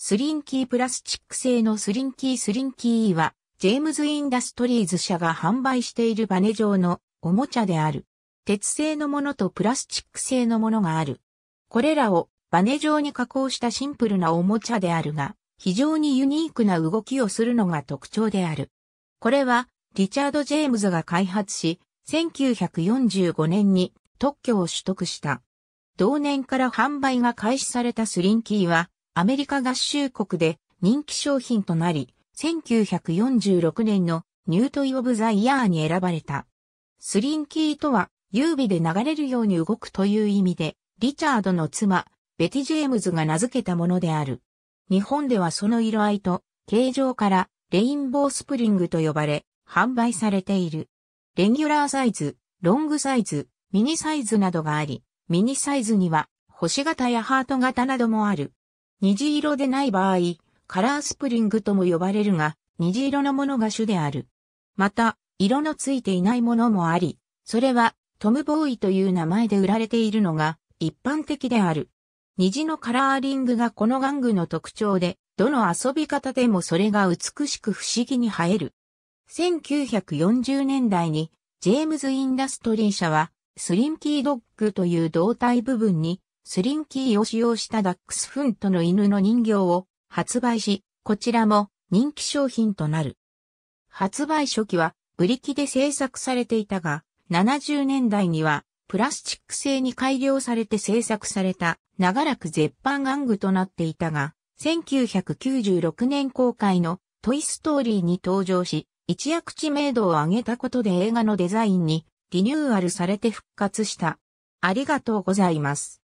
スリンキープラスチック製のスリンキースリンキーは、ジェームズ・インダストリーズ社が販売しているバネ状のおもちゃである。鉄製のものとプラスチック製のものがある。これらをバネ状に加工したシンプルなおもちゃであるが、非常にユニークな動きをするのが特徴である。これは、リチャード・ジェームズが開発し、1945年に特許を取得した。同年から販売が開始されたスリンキーは、アメリカ合衆国で人気商品となり、1946年のニュートイ・オブ・ザ・イヤーに選ばれた。スリンキーとは、優美で流れるように動くという意味で、リチャードの妻、ベティ・ジェームズが名付けたものである。日本ではその色合いと、形状から、レインボースプリングと呼ばれ、販売されている。レギュラーサイズ、ロングサイズ、ミニサイズなどがあり、ミニサイズには、星型やハート型などもある。虹色でない場合、カラースプリングとも呼ばれるが、虹色のものが主である。また、色のついていないものもあり、それはトムボーイという名前で売られているのが一般的である。虹のカラーリングがこの玩具の特徴で、どの遊び方でもそれが美しく不思議に映える。1940年代にジェームズ・インダストリー社はスリンキードッグという胴体部分にスリンキーを使用したダックスフントの犬の人形を発売し、こちらも人気商品となる。発売初期はブリキで製作されていたが、70年代にはプラスチック製に改良されて製作された長らく絶版玩具となっていたが、1996年公開のトイストーリーに登場し、一躍知名度を上げたことで映画のデザインにリニューアルされて復活した。ありがとうございます。